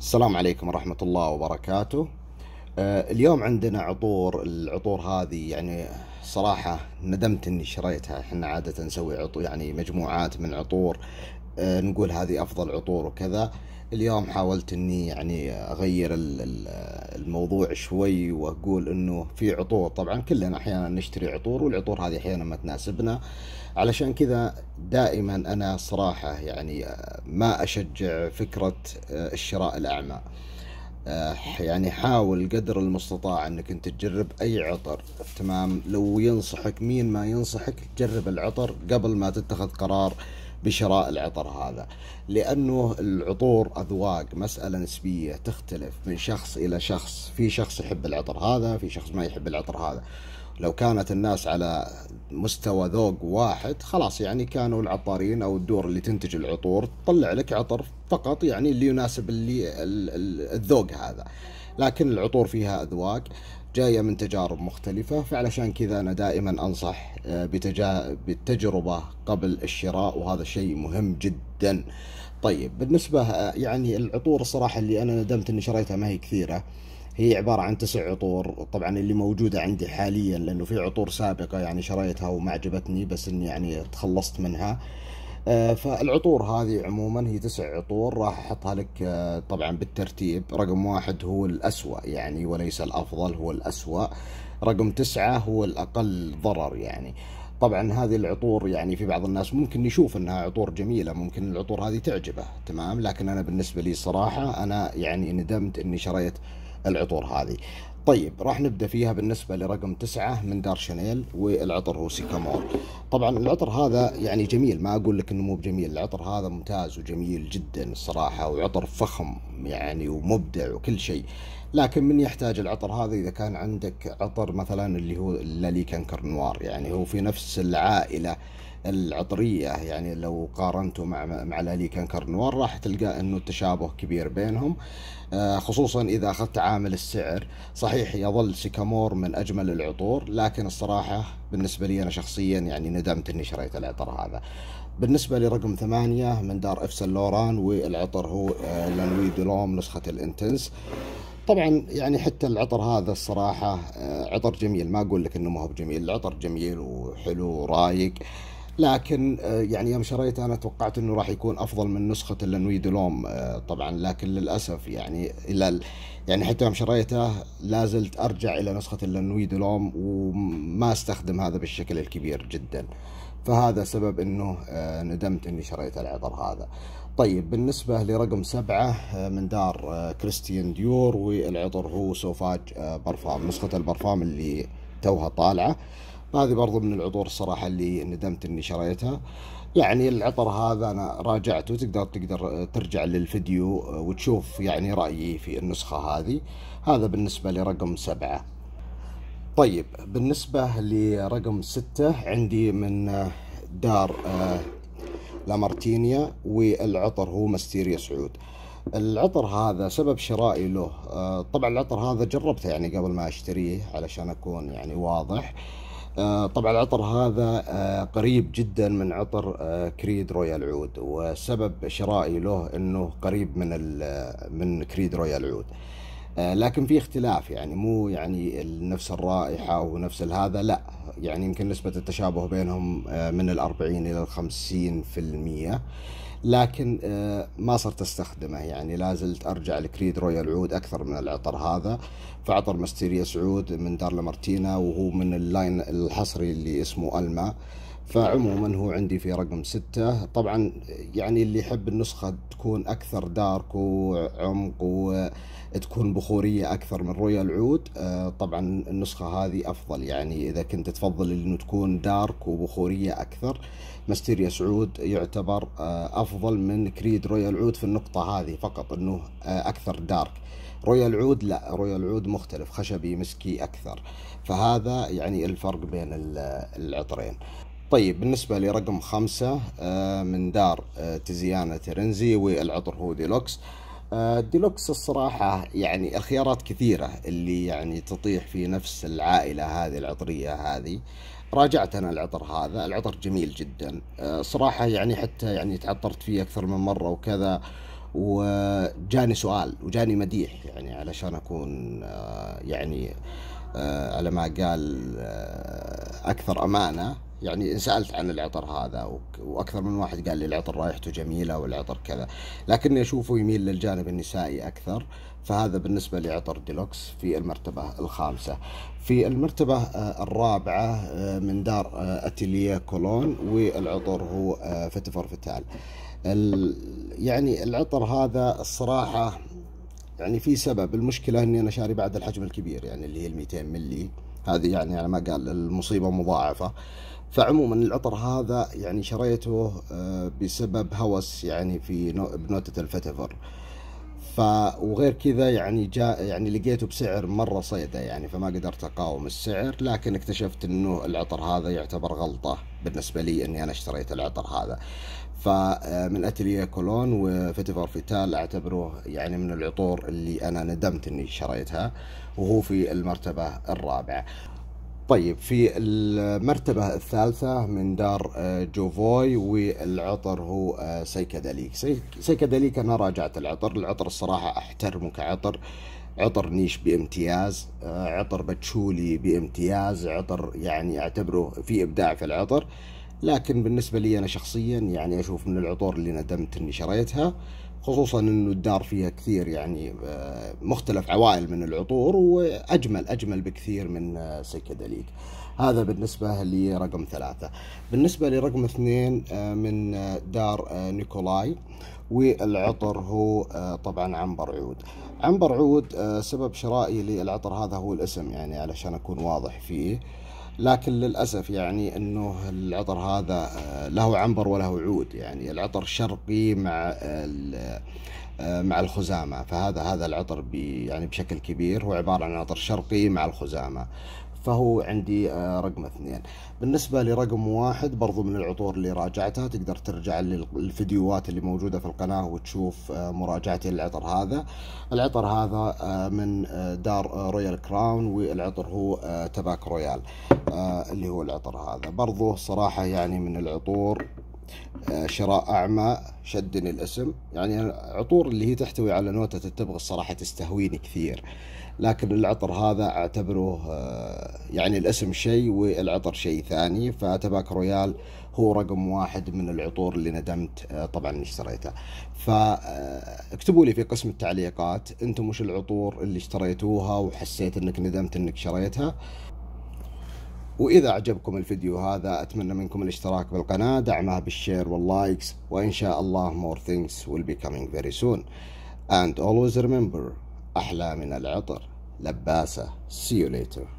السلام عليكم ورحمة الله وبركاته آه، اليوم عندنا عطور العطور هذه يعني صراحة ندمت اني شريتها احنا عادة نسوي عطور يعني مجموعات من عطور آه، نقول هذه افضل عطور وكذا اليوم حاولت اني يعني اغير الموضوع شوي واقول انه في عطور طبعا كلنا احيانا نشتري عطور والعطور هذه احيانا ما تناسبنا علشان كذا دائما انا صراحة يعني آه، ما اشجع فكرة آه، الشراء الاعمى يعني حاول قدر المستطاع انك انت تجرب اي عطر تمام لو ينصحك مين ما ينصحك جرب العطر قبل ما تتخذ قرار بشراء العطر هذا لأنه العطور أذواق مسألة نسبية تختلف من شخص إلى شخص في شخص يحب العطر هذا في شخص ما يحب العطر هذا لو كانت الناس على مستوى ذوق واحد خلاص يعني كانوا العطارين او الدور اللي تنتج العطور تطلع لك عطر فقط يعني اللي يناسب اللي الذوق هذا لكن العطور فيها اذواق جاية من تجارب مختلفة فعلشان كذا أنا دائما أنصح آه، بتجا... بالتجربة قبل الشراء وهذا شيء مهم جدا طيب بالنسبة آه، يعني العطور الصراحة اللي أنا ندمت أني شريتها ما هي كثيرة هي عبارة عن تسع عطور طبعا اللي موجودة عندي حاليا لأنه في عطور سابقة يعني شريتها وما عجبتني بس أني يعني تخلصت منها آه، فالعطور هذه عموما هي تسع عطور راح احطها لك آه، طبعا بالترتيب رقم واحد هو الاسوأ يعني وليس الافضل هو الاسوأ رقم تسعة هو الاقل ضرر يعني طبعا هذه العطور يعني في بعض الناس ممكن يشوف انها عطور جميله ممكن العطور هذه تعجبه تمام لكن انا بالنسبه لي صراحه انا يعني ندمت اني شريت العطور هذه طيب راح نبدا فيها بالنسبه لرقم تسعة من دار شانيل والعطر روسي كامور طبعا العطر هذا يعني جميل ما اقول لك انه مو بجميل العطر هذا ممتاز وجميل جدا الصراحه وعطر فخم يعني ومبدع وكل شيء لكن من يحتاج العطر هذا اذا كان عندك عطر مثلا اللي هو كانكر كرنوار يعني هو في نفس العائله العطريه يعني لو قارنته مع مع كانكر كرنوار راح تلقى انه التشابه كبير بينهم آه، خصوصا اذا اخذت عامل السعر صحيح يظل سيكامور من اجمل العطور لكن الصراحه بالنسبه لي انا شخصيا يعني ندمت اني شريت العطر هذا بالنسبة لرقم ثمانية من دار افسن لوران والعطر هو آه، لانوي دولوم نسخة الانتنس طبعا يعني حتى العطر هذا الصراحة آه، عطر جميل ما أقول لك أنه ما هو بجميل العطر جميل وحلو ورايق لكن آه، يعني يوم شريته أنا توقعت أنه راح يكون أفضل من نسخة اللانوي دولوم آه، طبعا لكن للأسف يعني إلى يعني حتى يوم شريته لازلت أرجع إلى نسخة اللانوي دولوم وما استخدم هذا بالشكل الكبير جداً فهذا سبب انه آه، ندمت اني شريت العطر هذا طيب بالنسبة لرقم سبعة آه، من دار آه، كريستيان ديور والعطر هو سوفاج برفام نسخة البرفام اللي توها طالعة هذه برضو من العطور الصراحة اللي ندمت اني شريتها يعني العطر هذا انا راجعته تقدر تقدر ترجع للفيديو وتشوف يعني رأيي في النسخة هذه هذا بالنسبة لرقم سبعة طيب بالنسبة لرقم ستة عندي من آه، دار آه، لامارتينيا والعطر هو مستيريا سعود العطر هذا سبب شرائي له آه، طبعا العطر هذا جربته يعني قبل ما اشتريه علشان اكون يعني واضح طبعا العطر هذا قريب جدا من عطر كريد رويال عود وسبب شرائي له انه قريب من من كريد رويال عود آه، لكن في اختلاف يعني مو يعني نفس الرائحة ونفس الهذا لا يعني يمكن نسبة التشابه بينهم آه، من الأربعين إلى الخمسين في المية لكن آه، ما صرت استخدمه يعني لا زلت ارجع لكريد رويال عود اكثر من العطر هذا فعطر مستيريا سعود من دارلا مارتينا وهو من اللاين الحصري اللي اسمه الما فعموما هو عندي في رقم ستة طبعا يعني اللي يحب النسخة تكون أكثر دارك وعمق وتكون بخورية أكثر من رويال عود آه، طبعا النسخة هذه أفضل يعني إذا كنت تفضل أنه تكون دارك وبخورية أكثر ماستيريا سعود يعتبر آه، أفضل من كريد رويال عود في النقطة هذه فقط أنه آه، أكثر دارك رويال عود لا رويال عود مختلف خشبي مسكي أكثر فهذا يعني الفرق بين العطرين طيب بالنسبة لرقم خمسة آه، من دار آه، تزيانة ترنزي والعطر هو ديلوكس آه، ديلوكس الصراحة يعني الخيارات كثيرة اللي يعني تطيح في نفس العائلة هذه العطرية هذه راجعت أنا العطر هذا العطر جميل جدا صراحة يعني حتى يعني تعطرت فيه أكثر من مرة وكذا وجاني سؤال وجاني مديح يعني علشان أكون يعني على ما قال أكثر أمانة يعني سألت عن العطر هذا وأكثر من واحد قال لي العطر رائحته جميلة والعطر كذا لكن أشوفه يميل للجانب النسائي أكثر فهذا بالنسبة لعطر ديلوكس في المرتبة الخامسة في المرتبة آه، الرابعة آه، من دار آه، أتيليه كولون والعطر هو فتفر فتال يعني العطر هذا الصراحة يعني في سبب المشكلة أني أنا شاري بعد الحجم الكبير يعني اللي هي 200 ملي هذه يعني على ما قال المصيبة مضاعفة فعموما العطر هذا يعني شريته آه، بسبب هوس يعني في بنوتة الفتفر ف وغير كذا يعني جاء يعني لقيته بسعر مره صيده يعني فما قدرت اقاوم السعر لكن اكتشفت انه العطر هذا يعتبر غلطه بالنسبه لي اني انا اشتريت العطر هذا فمن آه، اتليه كولون وفيتيفور فيتال اعتبره يعني من العطور اللي انا ندمت اني شريتها وهو في المرتبه الرابعه طيب في المرتبة الثالثة من دار آه، جوفوي والعطر هو آه، سيكاديليك سيكاديليك أنا راجعت العطر العطر الصراحة أحترمه كعطر عطر نيش بامتياز آه، عطر بتشولي بامتياز عطر يعني أعتبره في إبداع في العطر لكن بالنسبة لي أنا شخصيا يعني أشوف من العطور اللي ندمت إني شريتها خصوصا إنه الدار فيها كثير يعني آه، مختلف عوائل من العطور وأجمل أجمل بكثير من سيكاديليك آه، هذا بالنسبة لرقم ثلاثة بالنسبة لرقم اثنين آه، من دار نيكولاي والعطر هو طبعا عنبر عود عنبر عود سبب شرائي للعطر هذا هو الاسم يعني علشان أكون واضح فيه لكن للأسف يعني أنه العطر هذا آه، له عنبر وله عود يعني العطر شرقي مع آه، مع الخزامة فهذا هذا العطر يعني بشكل كبير هو عبارة عن عطر شرقي مع الخزامة فهو عندي آه، رقم اثنين بالنسبة لرقم واحد برضو من العطور اللي راجعتها تقدر ترجع للفيديوهات اللي موجودة في القناة وتشوف آه، مراجعتي للعطر هذا العطر هذا آه، من دار رويال كراون والعطر هو تباك رويال اللي هو العطر هذا برضو صراحة يعني من العطور شراء أعمى شدني الاسم يعني العطور اللي هي تحتوي على نوتة التبغ الصراحة تستهويني كثير لكن العطر هذا اعتبره آه، يعني الاسم شيء والعطر شيء ثاني فتباك رويال هو رقم واحد من العطور اللي ندمت آه، طبعا اني اشتريتها فاكتبوا آه، لي في قسم التعليقات انتم وش العطور اللي اشتريتوها وحسيت انك ندمت انك شريتها وإذا أعجبكم الفيديو هذا أتمنى منكم الاشتراك بالقناة دعمها بالشير واللايكس وإن شاء الله more things will be coming very soon and always remember أحلى من العطر لباسة سيوليتر